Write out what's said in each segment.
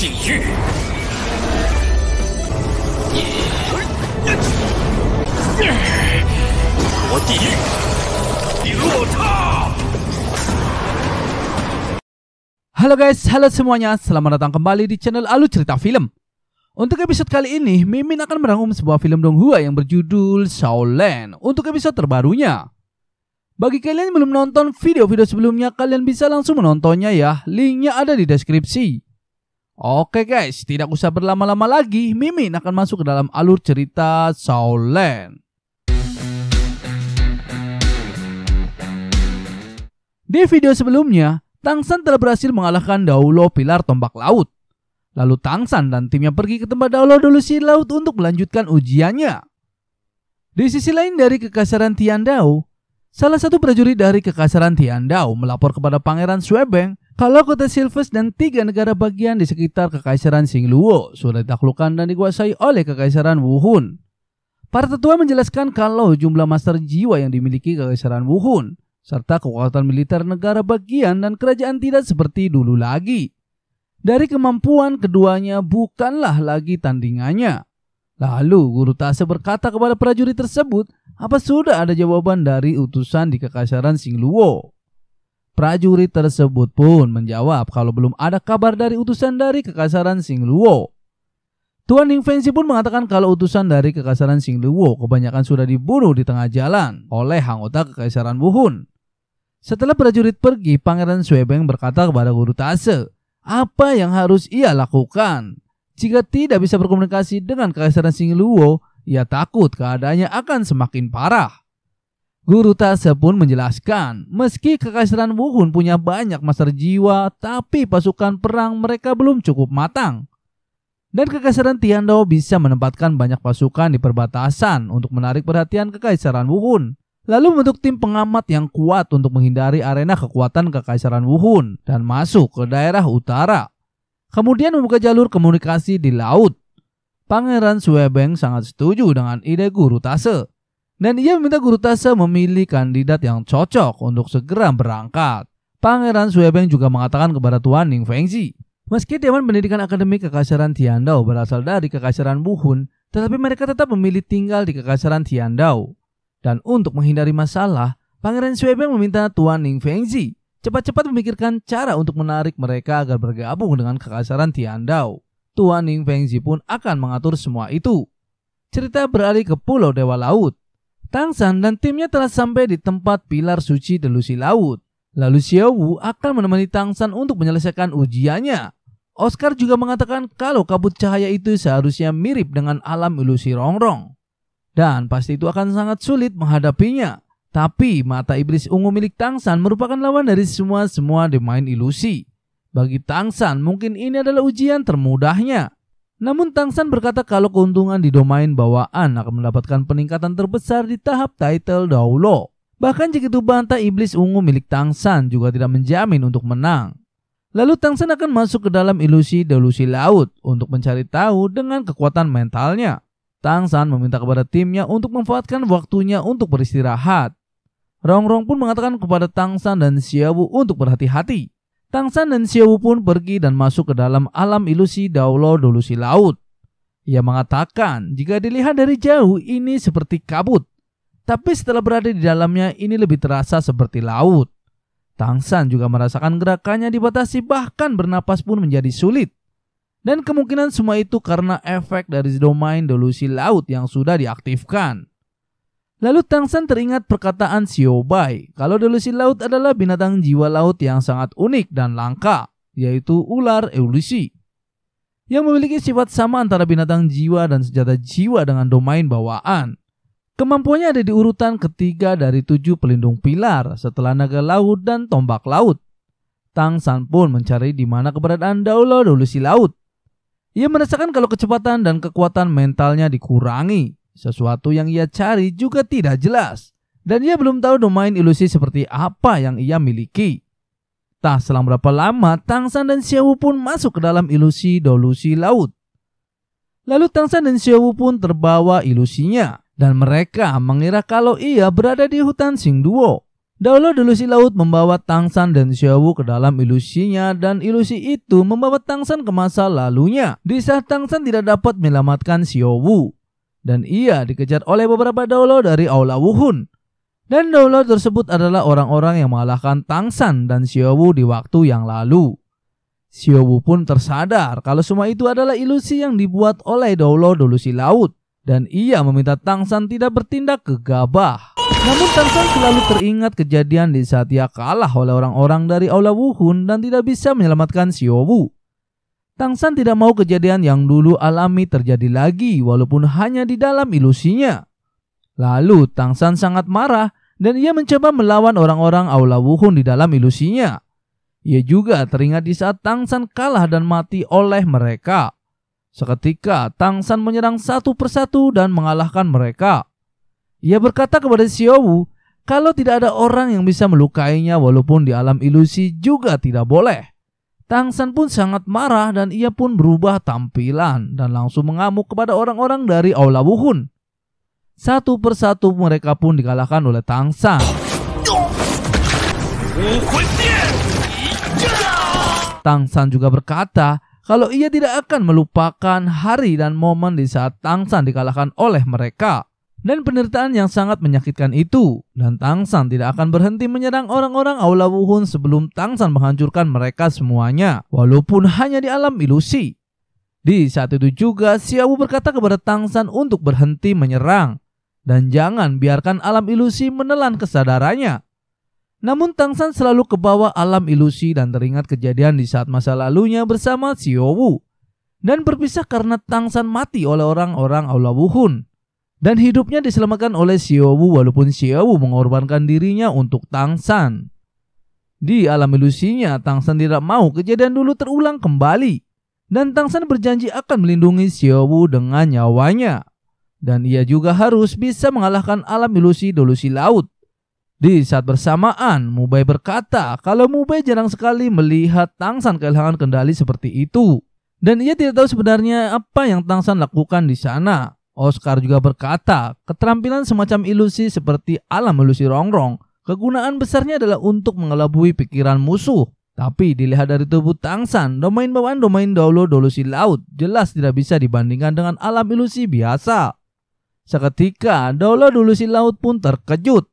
地狱。我地狱，你落差。Halo guys, halo semuanya. Selamat datang kembali di channel Alu Cerita Film. Untuk episode kali ini, Mimin akan merangkum sebuah film Donghua yang berjudul Shaolin untuk episode terbarunya. Bagi kalian yang belum nonton video-video sebelumnya, kalian bisa langsung menontonnya ya. Linknya ada di deskripsi. Oke guys, tidak usah berlama-lama lagi, Mimin akan masuk ke dalam alur cerita Shaolin. Di video sebelumnya, Tang San telah berhasil mengalahkan Daulo pilar tombak laut. Lalu Tang San dan timnya pergi ke tempat Daulo Dolusi Laut untuk melanjutkan ujiannya. Di sisi lain dari kekasaran Tian Dao, salah satu prajurit dari kekasaran Tian Dao melapor kepada Pangeran Swebeng kalau kota Silves dan tiga negara bagian di sekitar Kekaisaran Singluo sudah ditaklukkan dan dikuasai oleh Kekaisaran Wuhun. Para tetua menjelaskan kalau jumlah master jiwa yang dimiliki Kekaisaran Wuhun serta kekuatan militer negara bagian dan kerajaan tidak seperti dulu lagi. Dari kemampuan keduanya bukanlah lagi tandingannya. Lalu Guru Tase berkata kepada prajurit tersebut, apa sudah ada jawaban dari utusan di Kekaisaran Singluo? Prajurit tersebut pun menjawab kalau belum ada kabar dari utusan dari kekasaran Sing Luo. Tuan Ning pun mengatakan kalau utusan dari kekasaran Sing Luo kebanyakan sudah dibunuh di tengah jalan oleh anggota kekaisaran Wuhun. Setelah prajurit pergi, Pangeran Suebeng berkata kepada Guru Tase, apa yang harus ia lakukan? Jika tidak bisa berkomunikasi dengan kekaisaran Sing Luo, ia takut keadaannya akan semakin parah. Guru Tase pun menjelaskan, meski Kekaisaran Wuhun punya banyak master jiwa, tapi pasukan perang mereka belum cukup matang. Dan Kekaisaran Tiando bisa menempatkan banyak pasukan di perbatasan untuk menarik perhatian Kekaisaran Wuhun. Lalu membentuk tim pengamat yang kuat untuk menghindari arena kekuatan Kekaisaran Wuhun dan masuk ke daerah utara. Kemudian membuka jalur komunikasi di laut. Pangeran Suebeng sangat setuju dengan ide Guru Tase dan ia meminta Guru Tase memilih kandidat yang cocok untuk segera berangkat. Pangeran Suebeng juga mengatakan kepada Tuan Ning Fengzi, meski Dewan Pendidikan Akademik Kekaisaran Tiandao berasal dari Kekaisaran Buhun, tetapi mereka tetap memilih tinggal di Kekaisaran Tiandao. Dan untuk menghindari masalah, Pangeran Suebeng meminta Tuan Ning Fengzi cepat-cepat memikirkan cara untuk menarik mereka agar bergabung dengan Kekaisaran Tiandao. Tuan Ning Fengzi pun akan mengatur semua itu. Cerita beralih ke Pulau Dewa Laut. Tang San dan timnya telah sampai di tempat pilar suci delusi laut. Lalu Xiao Wu akan menemani Tang San untuk menyelesaikan ujiannya. Oscar juga mengatakan kalau kabut cahaya itu seharusnya mirip dengan alam ilusi rongrong. Dan pasti itu akan sangat sulit menghadapinya. Tapi mata iblis ungu milik Tang San merupakan lawan dari semua-semua demain ilusi. Bagi Tang San, mungkin ini adalah ujian termudahnya. Namun Tang San berkata kalau keuntungan di domain bawaan akan mendapatkan peningkatan terbesar di tahap title Daulo. Bahkan jika itu bantai iblis ungu milik Tang San juga tidak menjamin untuk menang. Lalu Tang San akan masuk ke dalam ilusi delusi laut untuk mencari tahu dengan kekuatan mentalnya. Tang San meminta kepada timnya untuk memanfaatkan waktunya untuk beristirahat. Rongrong -rong pun mengatakan kepada Tang San dan Xiaobu untuk berhati-hati. Tang San dan Xiao pun pergi dan masuk ke dalam alam ilusi Daulo Dolusi Laut. Ia mengatakan, jika dilihat dari jauh ini seperti kabut, tapi setelah berada di dalamnya ini lebih terasa seperti laut. Tang San juga merasakan gerakannya dibatasi bahkan bernapas pun menjadi sulit. Dan kemungkinan semua itu karena efek dari domain delusi laut yang sudah diaktifkan. Lalu Tang San teringat perkataan Xiao Bai, kalau delusi laut adalah binatang jiwa laut yang sangat unik dan langka, yaitu ular eulusi. Yang memiliki sifat sama antara binatang jiwa dan senjata jiwa dengan domain bawaan. Kemampuannya ada di urutan ketiga dari tujuh pelindung pilar setelah naga laut dan tombak laut. Tang San pun mencari di mana keberadaan Daulo delusi laut. Ia merasakan kalau kecepatan dan kekuatan mentalnya dikurangi sesuatu yang ia cari juga tidak jelas, dan ia belum tahu domain ilusi seperti apa yang ia miliki. Tak selang berapa lama, Tang San dan Xiao Wu pun masuk ke dalam ilusi dolusi laut. Lalu Tang San dan Xiao Wu pun terbawa ilusinya, dan mereka mengira kalau ia berada di hutan Singduo. Daulah delusi laut membawa Tang San dan Wu ke dalam ilusinya dan ilusi itu membawa Tang San ke masa lalunya. Di saat Tang San tidak dapat menyelamatkan Wu, dan ia dikejar oleh beberapa daulah dari Aula Wuhun. Dan daulah tersebut adalah orang-orang yang mengalahkan Tang San dan Xiao Wu di waktu yang lalu. Xiao Wu pun tersadar kalau semua itu adalah ilusi yang dibuat oleh daulah dolusi laut dan ia meminta Tang San tidak bertindak gegabah. Namun Tang San selalu teringat kejadian di saat ia kalah oleh orang-orang dari Aula Wuhun dan tidak bisa menyelamatkan Xiao Wu. Tang San tidak mau kejadian yang dulu alami terjadi lagi walaupun hanya di dalam ilusinya. Lalu Tang San sangat marah dan ia mencoba melawan orang-orang Aula Wuhun di dalam ilusinya. Ia juga teringat di saat Tang San kalah dan mati oleh mereka. Seketika Tang San menyerang satu persatu dan mengalahkan mereka. Ia berkata kepada Xiao Wu, kalau tidak ada orang yang bisa melukainya walaupun di alam ilusi juga tidak boleh. Tang San pun sangat marah dan ia pun berubah tampilan dan langsung mengamuk kepada orang-orang dari Aula Wuhun. Satu persatu mereka pun dikalahkan oleh Tang San. Tang San juga berkata kalau ia tidak akan melupakan hari dan momen di saat Tang San dikalahkan oleh mereka dan penderitaan yang sangat menyakitkan itu. Dan Tang San tidak akan berhenti menyerang orang-orang Aula Wuhun sebelum Tang San menghancurkan mereka semuanya, walaupun hanya di alam ilusi. Di saat itu juga, Xiaowu berkata kepada Tang San untuk berhenti menyerang, dan jangan biarkan alam ilusi menelan kesadarannya. Namun Tang San selalu kebawa alam ilusi dan teringat kejadian di saat masa lalunya bersama Xiaowu. Dan berpisah karena Tang San mati oleh orang-orang Aula Wuhun. Dan hidupnya diselamatkan oleh Xiaowu walaupun Xiaowu mengorbankan dirinya untuk Tang San. Di alam ilusinya, Tang San tidak mau kejadian dulu terulang kembali. Dan Tang San berjanji akan melindungi Xiaowu dengan nyawanya. Dan ia juga harus bisa mengalahkan alam ilusi dolusi laut. Di saat bersamaan, Mubai berkata kalau Mubai jarang sekali melihat Tang San kehilangan kendali seperti itu. Dan ia tidak tahu sebenarnya apa yang Tang San lakukan di sana. Oscar juga berkata, keterampilan semacam ilusi seperti alam ilusi rongrong, kegunaan besarnya adalah untuk mengelabui pikiran musuh. Tapi dilihat dari tubuh Tangsan, domain bawaan domain dolo dolusi laut jelas tidak bisa dibandingkan dengan alam ilusi biasa. Seketika, dolo dolusi laut pun terkejut.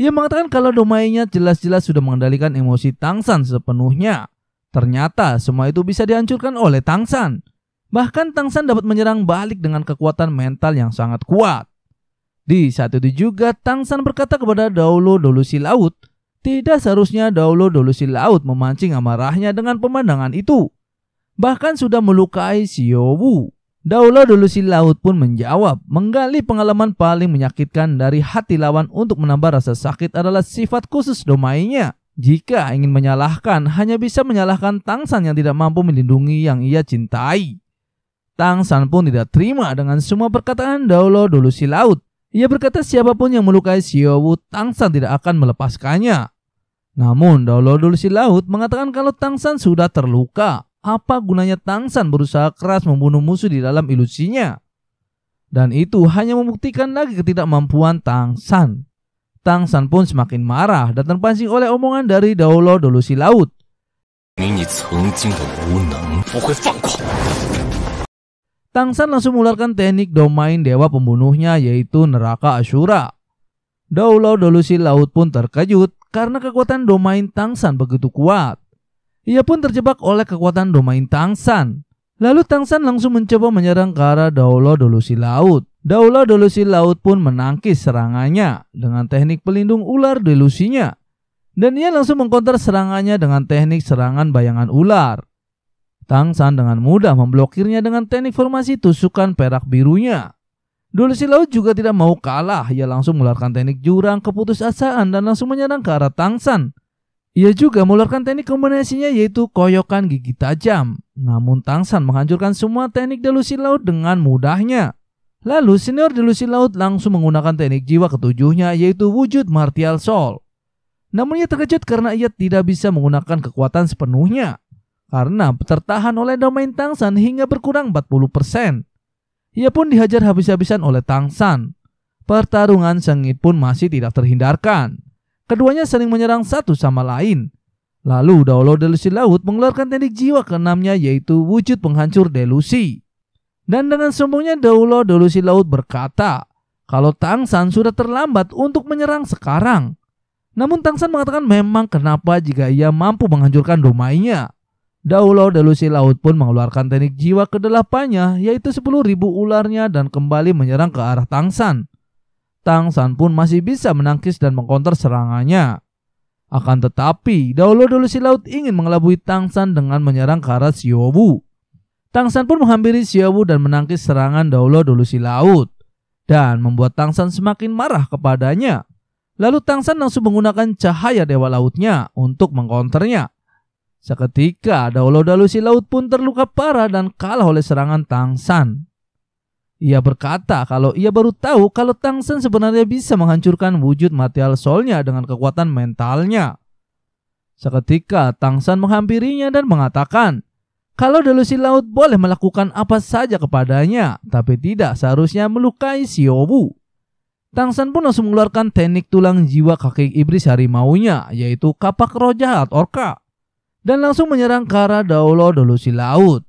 Ia mengatakan kalau domainnya jelas-jelas sudah mengendalikan emosi Tangsan sepenuhnya. Ternyata semua itu bisa dihancurkan oleh Tangsan. Bahkan Tang San dapat menyerang balik dengan kekuatan mental yang sangat kuat. Di saat itu juga Tang San berkata kepada Daulo Dolusi Laut, tidak seharusnya Daulo Dolusi Laut memancing amarahnya dengan pemandangan itu. Bahkan sudah melukai Wu. Daulo Dolusi Laut pun menjawab, menggali pengalaman paling menyakitkan dari hati lawan untuk menambah rasa sakit adalah sifat khusus domainya. Jika ingin menyalahkan, hanya bisa menyalahkan Tang San yang tidak mampu melindungi yang ia cintai. Tang San pun tidak terima dengan semua perkataan Daulo Dulusi Laut. Ia berkata siapapun yang melukai Siowu, Tang San tidak akan melepaskannya. Namun Daulo Dulusi Laut mengatakan kalau Tang San sudah terluka. Apa gunanya Tang San berusaha keras membunuh musuh di dalam ilusinya? Dan itu hanya membuktikan lagi ketidakmampuan Tang San. Tang San pun semakin marah dan terpancing oleh omongan dari Daulo Dulusi Laut. Tang San langsung mengeluarkan teknik domain dewa pembunuhnya yaitu neraka Asyura. Daulau Dolusi Laut pun terkejut karena kekuatan domain Tang San begitu kuat. Ia pun terjebak oleh kekuatan domain Tang San. Lalu Tang San langsung mencoba menyerang ke arah Daulau Dolusi Laut. Daulau Dolusi Laut pun menangkis serangannya dengan teknik pelindung ular delusinya. Dan ia langsung mengkonter serangannya dengan teknik serangan bayangan ular. Tang San dengan mudah memblokirnya dengan teknik formasi tusukan perak birunya. si Laut juga tidak mau kalah, ia langsung mengeluarkan teknik jurang keputusasaan dan langsung menyerang ke arah Tang San. Ia juga mengeluarkan teknik kombinasinya yaitu koyokan gigi tajam. Namun Tang San menghancurkan semua teknik delusi laut dengan mudahnya. Lalu senior delusi laut langsung menggunakan teknik jiwa ketujuhnya yaitu wujud martial soul. Namun ia terkejut karena ia tidak bisa menggunakan kekuatan sepenuhnya karena tertahan oleh domain Tang San hingga berkurang 40%. Ia pun dihajar habis-habisan oleh Tang San. Pertarungan sengit pun masih tidak terhindarkan. Keduanya sering menyerang satu sama lain. Lalu Daulo Delusi Laut mengeluarkan teknik jiwa keenamnya yaitu wujud penghancur delusi. Dan dengan sombongnya Daulo Delusi Laut berkata, kalau Tang San sudah terlambat untuk menyerang sekarang. Namun Tang San mengatakan memang kenapa jika ia mampu menghancurkan rumahnya. Daulo delusi laut pun mengeluarkan teknik jiwa kedelapannya, yaitu 10.000 ularnya dan kembali menyerang ke arah Tang San. Tang San pun masih bisa menangkis dan mengkonter serangannya. Akan tetapi, Daulo delusi laut ingin mengelabui Tang San dengan menyerang ke arah Tang San pun menghampiri Xiaobu dan menangkis serangan Daulo delusi laut dan membuat Tang San semakin marah kepadanya. Lalu Tang San langsung menggunakan cahaya dewa lautnya untuk mengkonternya. Seketika Dalusi Laut pun terluka parah dan kalah oleh serangan Tang San. Ia berkata kalau ia baru tahu kalau Tang San sebenarnya bisa menghancurkan wujud material solnya dengan kekuatan mentalnya. Seketika Tang San menghampirinya dan mengatakan, kalau dalusi laut boleh melakukan apa saja kepadanya, tapi tidak seharusnya melukai Siobu. Tang San pun langsung mengeluarkan teknik tulang jiwa kakek iblis harimaunya, yaitu kapak roh jahat orka dan langsung menyerang Kara Daulo Dolusi Laut.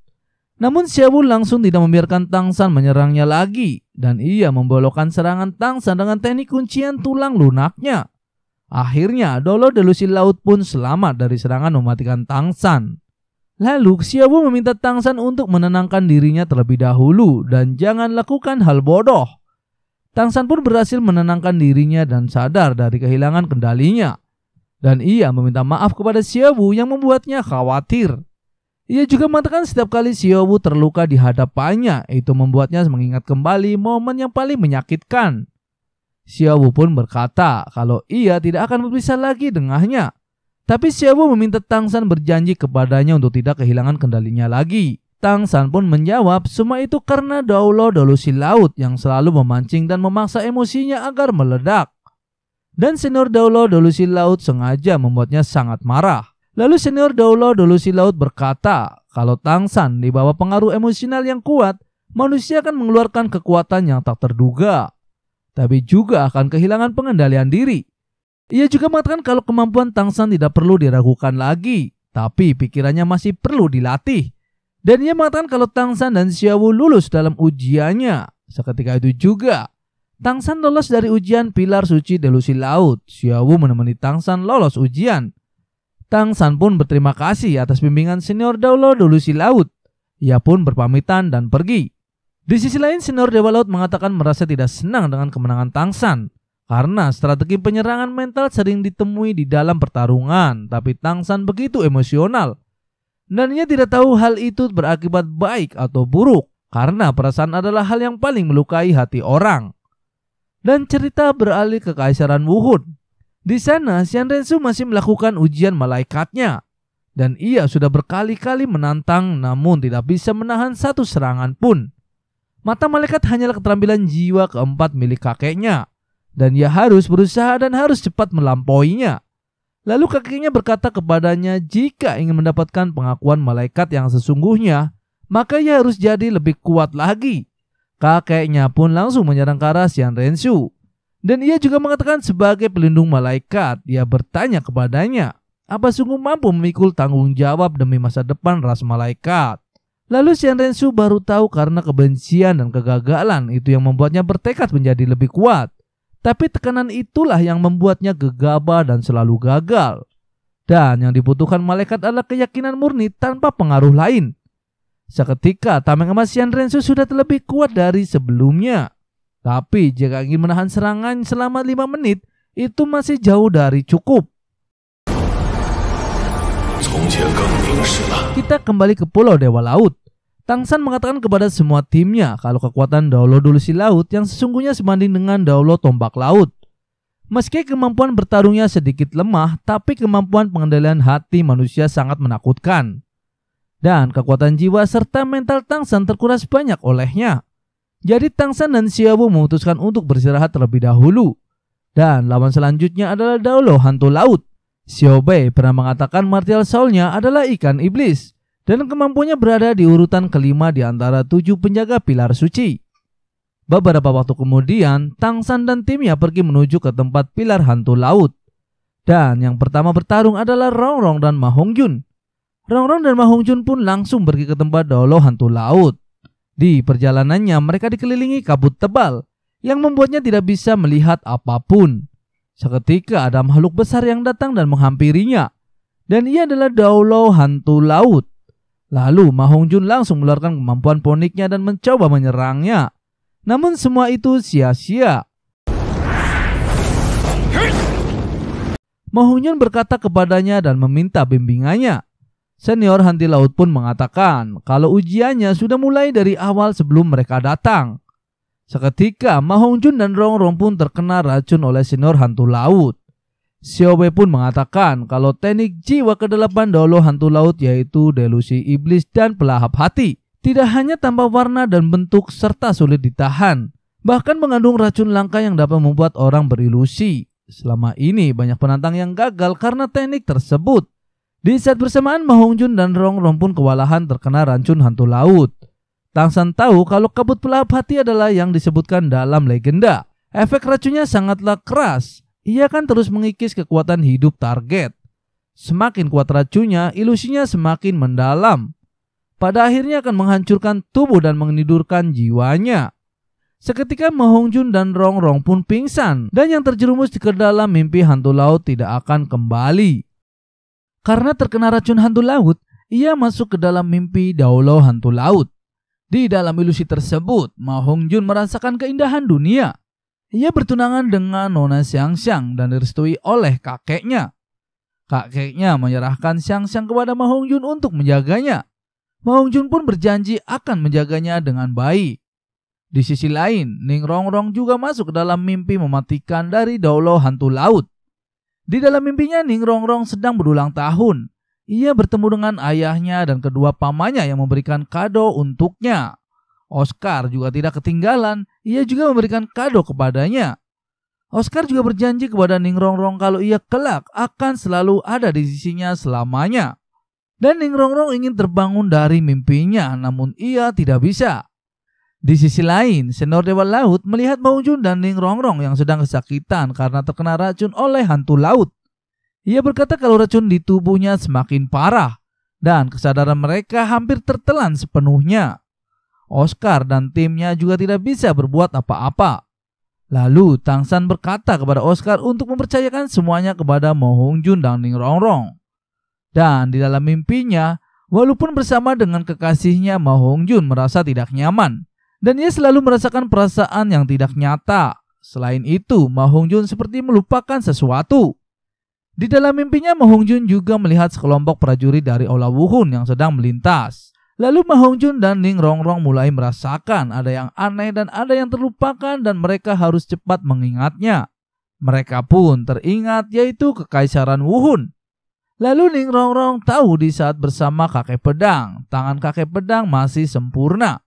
Namun Syawu langsung tidak membiarkan Tang San menyerangnya lagi dan ia membolokkan serangan Tang San dengan teknik kuncian tulang lunaknya. Akhirnya Dolo Delusi Laut pun selamat dari serangan mematikan Tang San. Lalu Xiaobo meminta Tang San untuk menenangkan dirinya terlebih dahulu dan jangan lakukan hal bodoh. Tang San pun berhasil menenangkan dirinya dan sadar dari kehilangan kendalinya. Dan ia meminta maaf kepada Xiaobu yang membuatnya khawatir. Ia juga mengatakan setiap kali Xiaobu terluka di hadapannya, itu membuatnya mengingat kembali momen yang paling menyakitkan. Xiaobu pun berkata kalau ia tidak akan berpisah lagi dengannya. Tapi Xiaobu meminta Tang San berjanji kepadanya untuk tidak kehilangan kendalinya lagi. Tang San pun menjawab semua itu karena Daulo Dolusi Laut yang selalu memancing dan memaksa emosinya agar meledak. Dan senior Daulo Dolusi Laut sengaja membuatnya sangat marah. Lalu senior Daulo Dolusi Laut berkata, kalau Tang San dibawa pengaruh emosional yang kuat, manusia akan mengeluarkan kekuatan yang tak terduga. Tapi juga akan kehilangan pengendalian diri. Ia juga mengatakan kalau kemampuan Tang San tidak perlu diragukan lagi, tapi pikirannya masih perlu dilatih. Dan ia mengatakan kalau Tang San dan Xiaowu lulus dalam ujiannya. Seketika itu juga, Tang San lolos dari ujian pilar suci delusi laut. Xiaowu menemani Tang San lolos ujian. Tang San pun berterima kasih atas bimbingan senior Daulo delusi laut. Ia pun berpamitan dan pergi. Di sisi lain, senior Dewa Laut mengatakan merasa tidak senang dengan kemenangan Tang San, karena strategi penyerangan mental sering ditemui di dalam pertarungan, tapi Tang San begitu emosional. Dan ia tidak tahu hal itu berakibat baik atau buruk, karena perasaan adalah hal yang paling melukai hati orang. Dan cerita beralih ke Kaisaran Wuhun. Di sana, Xian Rensu masih melakukan ujian malaikatnya. Dan ia sudah berkali-kali menantang namun tidak bisa menahan satu serangan pun. Mata malaikat hanyalah keterampilan jiwa keempat milik kakeknya. Dan ia harus berusaha dan harus cepat melampauinya. Lalu kakeknya berkata kepadanya jika ingin mendapatkan pengakuan malaikat yang sesungguhnya, maka ia harus jadi lebih kuat lagi. Kakeknya pun langsung menyerang ke arah Sian Renshu. Dan ia juga mengatakan sebagai pelindung malaikat, ia bertanya kepadanya, apa sungguh mampu memikul tanggung jawab demi masa depan ras malaikat? Lalu Sian Renshu baru tahu karena kebencian dan kegagalan itu yang membuatnya bertekad menjadi lebih kuat. Tapi tekanan itulah yang membuatnya gegabah dan selalu gagal. Dan yang dibutuhkan malaikat adalah keyakinan murni tanpa pengaruh lain, Seketika tameng Sian Renzo sudah terlebih kuat dari sebelumnya. Tapi jika ingin menahan serangan selama 5 menit, itu masih jauh dari cukup. Kita kembali ke Pulau Dewa Laut. Tang San mengatakan kepada semua timnya kalau kekuatan Daulo Dulusi Laut yang sesungguhnya sebanding dengan Daulo Tombak Laut. Meski kemampuan bertarungnya sedikit lemah, tapi kemampuan pengendalian hati manusia sangat menakutkan dan kekuatan jiwa serta mental Tang San terkuras banyak olehnya. Jadi Tang San dan Xiaobo memutuskan untuk beristirahat terlebih dahulu. Dan lawan selanjutnya adalah Daolo Hantu Laut. Xiaobei pernah mengatakan martial soulnya adalah ikan iblis dan kemampuannya berada di urutan kelima di antara tujuh penjaga pilar suci. Beberapa waktu kemudian, Tang San dan timnya pergi menuju ke tempat pilar hantu laut. Dan yang pertama bertarung adalah Rongrong dan Mahongjun. Rongrong dan Mahungjun pun langsung pergi ke tempat Dolo hantu laut. Di perjalanannya mereka dikelilingi kabut tebal yang membuatnya tidak bisa melihat apapun. Seketika ada makhluk besar yang datang dan menghampirinya. Dan ia adalah Daulo hantu laut. Lalu Mahungjun langsung mengeluarkan kemampuan poniknya dan mencoba menyerangnya. Namun semua itu sia-sia. Mahungjun berkata kepadanya dan meminta bimbingannya. Senior Hanti Laut pun mengatakan kalau ujiannya sudah mulai dari awal sebelum mereka datang. Seketika, Mahong Jun dan Rong Rong pun terkena racun oleh senior hantu laut. Wei pun mengatakan kalau teknik jiwa kedelapan dolo hantu laut yaitu delusi iblis dan pelahap hati tidak hanya tanpa warna dan bentuk serta sulit ditahan, bahkan mengandung racun langka yang dapat membuat orang berilusi. Selama ini banyak penantang yang gagal karena teknik tersebut. Di saat bersamaan Mahong Jun dan Rong Rong pun kewalahan terkena racun hantu laut. Tang San tahu kalau kabut pelahap hati adalah yang disebutkan dalam legenda. Efek racunnya sangatlah keras. Ia kan terus mengikis kekuatan hidup target. Semakin kuat racunnya, ilusinya semakin mendalam. Pada akhirnya akan menghancurkan tubuh dan menidurkan jiwanya. Seketika Mahong Jun dan Rong Rong pun pingsan dan yang terjerumus ke dalam mimpi hantu laut tidak akan kembali. Karena terkena racun hantu laut, ia masuk ke dalam mimpi Daulau hantu laut. Di dalam ilusi tersebut, Ma Hongjun merasakan keindahan dunia. Ia bertunangan dengan Nona Xiang Xiang dan direstui oleh kakeknya. Kakeknya menyerahkan Xiang Xiang kepada Ma Hongjun untuk menjaganya. Ma Hongjun pun berjanji akan menjaganya dengan baik. Di sisi lain, Ning Rongrong juga masuk ke dalam mimpi mematikan dari Daulo hantu laut. Di dalam mimpinya Ning rong sedang berulang tahun. Ia bertemu dengan ayahnya dan kedua pamannya yang memberikan kado untuknya. Oscar juga tidak ketinggalan, ia juga memberikan kado kepadanya. Oscar juga berjanji kepada Ning rong kalau ia kelak akan selalu ada di sisinya selamanya. Dan Rong rong ingin terbangun dari mimpinya, namun ia tidak bisa. Di sisi lain, Senor Dewa Laut melihat Maujun dan Ning Rongrong yang sedang kesakitan karena terkena racun oleh hantu laut. Ia berkata kalau racun di tubuhnya semakin parah dan kesadaran mereka hampir tertelan sepenuhnya. Oscar dan timnya juga tidak bisa berbuat apa-apa. Lalu Tang San berkata kepada Oscar untuk mempercayakan semuanya kepada Mo Hong Jun dan Ning Rongrong. Dan di dalam mimpinya, walaupun bersama dengan kekasihnya Mo Hong Jun merasa tidak nyaman dan ia selalu merasakan perasaan yang tidak nyata. Selain itu, Ma Hong Jun seperti melupakan sesuatu. Di dalam mimpinya, Ma Hong Jun juga melihat sekelompok prajurit dari Ola Wuhun yang sedang melintas. Lalu Ma Hong Jun dan Ning Rongrong mulai merasakan ada yang aneh dan ada yang terlupakan dan mereka harus cepat mengingatnya. Mereka pun teringat yaitu Kekaisaran Wuhun. Lalu Ning Rongrong tahu di saat bersama kakek pedang, tangan kakek pedang masih sempurna.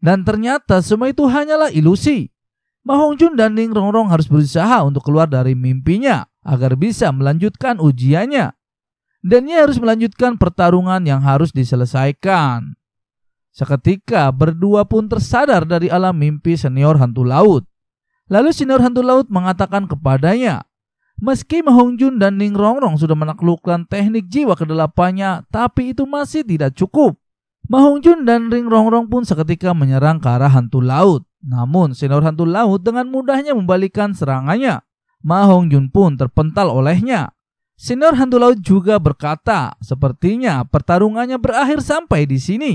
Dan ternyata semua itu hanyalah ilusi. Ma Jun dan Ning Rongrong harus berusaha untuk keluar dari mimpinya agar bisa melanjutkan ujiannya. Dan ia harus melanjutkan pertarungan yang harus diselesaikan. Seketika berdua pun tersadar dari alam mimpi senior hantu laut. Lalu senior hantu laut mengatakan kepadanya, Meski Jun dan Ning Rongrong sudah menaklukkan teknik jiwa kedelapannya, tapi itu masih tidak cukup. Mahong Jun dan Ring Rongrong pun seketika menyerang ke arah hantu laut. Namun, sinar hantu laut dengan mudahnya membalikan serangannya. Mahong Jun pun terpental olehnya. Senior hantu laut juga berkata, sepertinya pertarungannya berakhir sampai di sini.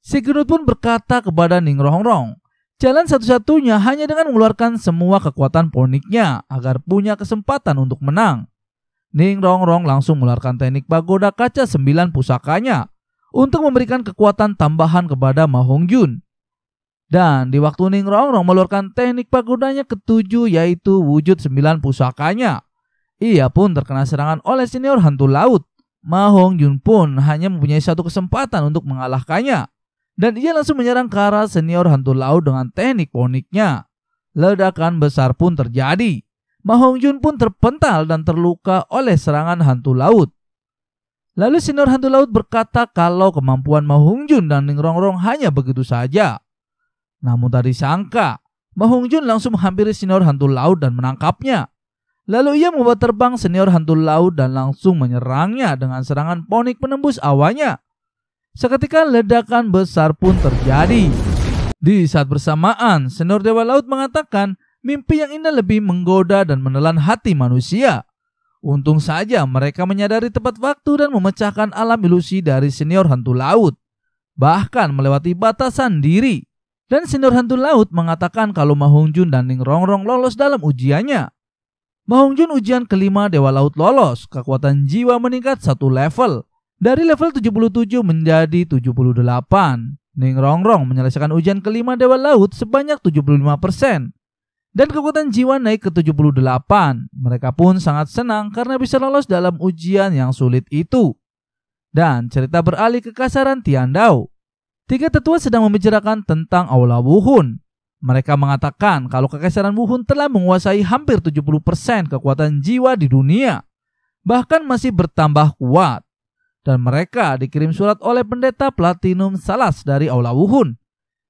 Si gendut pun berkata kepada Ning Rongrong, jalan satu-satunya hanya dengan mengeluarkan semua kekuatan poniknya agar punya kesempatan untuk menang. Ning Rongrong langsung mengeluarkan teknik pagoda kaca sembilan pusakanya untuk memberikan kekuatan tambahan kepada Ma Hong Jun. Dan di waktu Ning Rong meluarkan teknik pagodanya ketujuh yaitu wujud sembilan pusakanya. Ia pun terkena serangan oleh senior hantu laut. Ma Hong Jun pun hanya mempunyai satu kesempatan untuk mengalahkannya. Dan ia langsung menyerang ke arah senior hantu laut dengan teknik poniknya. Ledakan besar pun terjadi. Ma Hong Jun pun terpental dan terluka oleh serangan hantu laut. Lalu sinar Hantu Laut berkata kalau kemampuan Mahungjun dan Ning Rong hanya begitu saja. Namun tadi sangka, Mahungjun langsung menghampiri sinar Hantu Laut dan menangkapnya. Lalu ia membuat terbang Senior Hantu Laut dan langsung menyerangnya dengan serangan ponik penembus awalnya. Seketika ledakan besar pun terjadi. Di saat bersamaan, Senior Dewa Laut mengatakan mimpi yang indah lebih menggoda dan menelan hati manusia. Untung saja mereka menyadari tepat waktu dan memecahkan alam ilusi dari senior hantu laut. Bahkan melewati batasan diri. Dan senior hantu laut mengatakan kalau Mahong Jun dan Ning Rongrong lolos dalam ujiannya. Mahong Jun ujian kelima Dewa Laut lolos, kekuatan jiwa meningkat satu level. Dari level 77 menjadi 78. Ning Rongrong menyelesaikan ujian kelima Dewa Laut sebanyak 75% dan kekuatan jiwa naik ke 78. Mereka pun sangat senang karena bisa lolos dalam ujian yang sulit itu. Dan cerita beralih ke kasaran Tian Dao. Tiga tetua sedang membicarakan tentang Aula Wuhun. Mereka mengatakan kalau kekasaran Wuhun telah menguasai hampir 70% kekuatan jiwa di dunia. Bahkan masih bertambah kuat. Dan mereka dikirim surat oleh pendeta Platinum Salas dari Aula Wuhun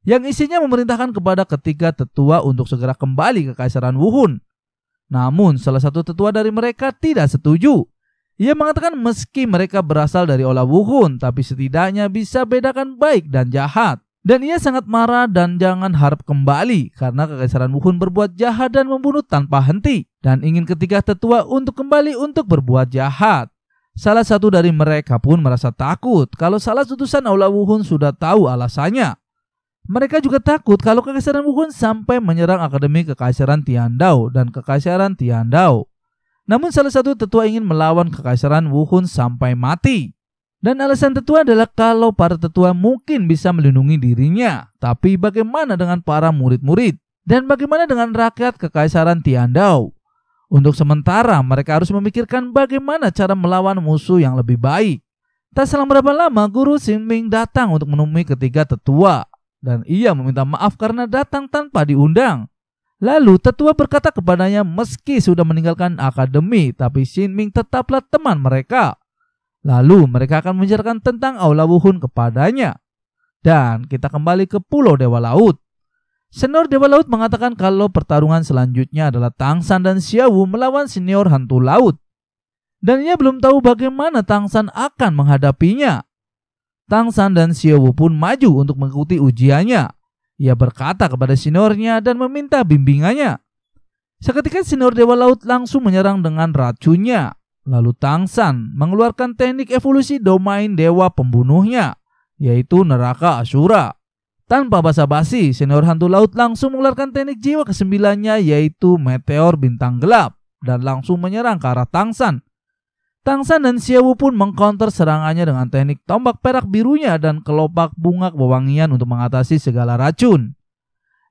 yang isinya memerintahkan kepada ketiga tetua untuk segera kembali ke Kaisaran Wuhun. Namun, salah satu tetua dari mereka tidak setuju. Ia mengatakan meski mereka berasal dari olah Wuhun, tapi setidaknya bisa bedakan baik dan jahat. Dan ia sangat marah dan jangan harap kembali karena kekaisaran Wuhun berbuat jahat dan membunuh tanpa henti dan ingin ketiga tetua untuk kembali untuk berbuat jahat. Salah satu dari mereka pun merasa takut kalau salah utusan Aula Wuhun sudah tahu alasannya. Mereka juga takut kalau Kekaisaran Wuhan sampai menyerang Akademi Kekaisaran Tiandao dan Kekaisaran Tiandao. Namun salah satu tetua ingin melawan Kekaisaran Wuhan sampai mati. Dan alasan tetua adalah kalau para tetua mungkin bisa melindungi dirinya. Tapi bagaimana dengan para murid-murid? Dan bagaimana dengan rakyat Kekaisaran Tiandao? Untuk sementara mereka harus memikirkan bagaimana cara melawan musuh yang lebih baik. Tak selang berapa lama, Guru Ming datang untuk menemui ketiga tetua dan ia meminta maaf karena datang tanpa diundang. Lalu tetua berkata kepadanya meski sudah meninggalkan akademi, tapi Shin Ming tetaplah teman mereka. Lalu mereka akan menjelaskan tentang Aula Wuhun kepadanya. Dan kita kembali ke Pulau Dewa Laut. Senior Dewa Laut mengatakan kalau pertarungan selanjutnya adalah Tang San dan Wu melawan senior hantu laut. Dan ia belum tahu bagaimana Tang San akan menghadapinya. Tang San dan Wu pun maju untuk mengikuti ujiannya. Ia berkata kepada seniornya dan meminta bimbingannya. Seketika senior Dewa Laut langsung menyerang dengan racunnya. Lalu Tang San mengeluarkan teknik evolusi domain dewa pembunuhnya, yaitu neraka Asura. Tanpa basa-basi, senior hantu laut langsung mengeluarkan teknik jiwa kesembilannya yaitu meteor bintang gelap dan langsung menyerang ke arah Tang San. Tang San dan Wu pun mengkonter serangannya dengan teknik tombak perak birunya dan kelopak bunga wewangian untuk mengatasi segala racun.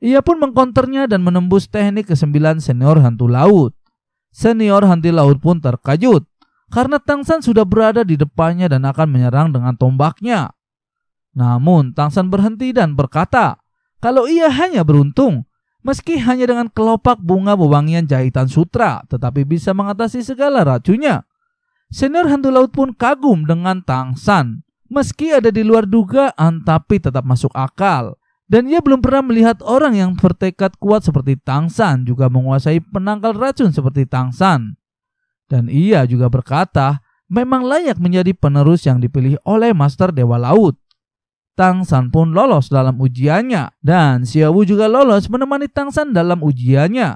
Ia pun mengkonternya dan menembus teknik ke-9 senior hantu laut. Senior hantu laut pun terkejut karena Tang San sudah berada di depannya dan akan menyerang dengan tombaknya. Namun Tang San berhenti dan berkata, kalau ia hanya beruntung, meski hanya dengan kelopak bunga wewangian jahitan sutra, tetapi bisa mengatasi segala racunnya. Senior hantu laut pun kagum dengan Tang San. Meski ada di luar dugaan tapi tetap masuk akal. Dan ia belum pernah melihat orang yang bertekad kuat seperti Tang San juga menguasai penangkal racun seperti Tang San. Dan ia juga berkata, memang layak menjadi penerus yang dipilih oleh Master Dewa Laut. Tang San pun lolos dalam ujiannya dan Wu juga lolos menemani Tang San dalam ujiannya.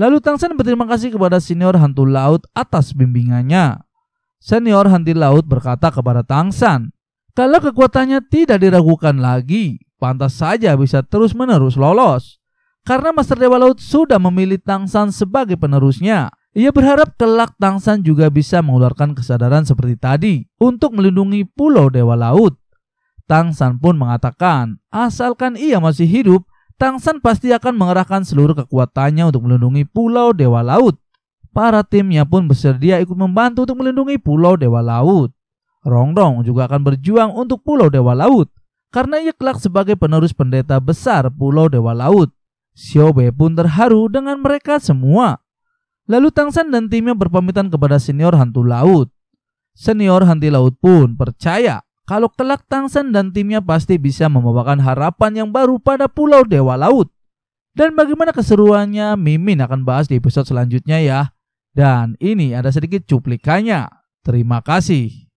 Lalu Tang San berterima kasih kepada senior hantu laut atas bimbingannya. Senior Hanti Laut berkata kepada Tang San, kalau kekuatannya tidak diragukan lagi, pantas saja bisa terus-menerus lolos. Karena Master Dewa Laut sudah memilih Tang San sebagai penerusnya, ia berharap kelak Tang San juga bisa mengeluarkan kesadaran seperti tadi untuk melindungi Pulau Dewa Laut. Tang San pun mengatakan, asalkan ia masih hidup, Tang San pasti akan mengerahkan seluruh kekuatannya untuk melindungi Pulau Dewa Laut. Para timnya pun bersedia ikut membantu untuk melindungi Pulau Dewa Laut. Rongrong juga akan berjuang untuk Pulau Dewa Laut karena ia kelak sebagai penerus pendeta besar Pulau Dewa Laut. Xiaobe pun terharu dengan mereka semua. Lalu Tang San dan timnya berpamitan kepada senior hantu laut. Senior hantu laut pun percaya kalau kelak Tang San dan timnya pasti bisa membawakan harapan yang baru pada Pulau Dewa Laut. Dan bagaimana keseruannya Mimin akan bahas di episode selanjutnya ya. Dan ini ada sedikit cuplikannya. Terima kasih.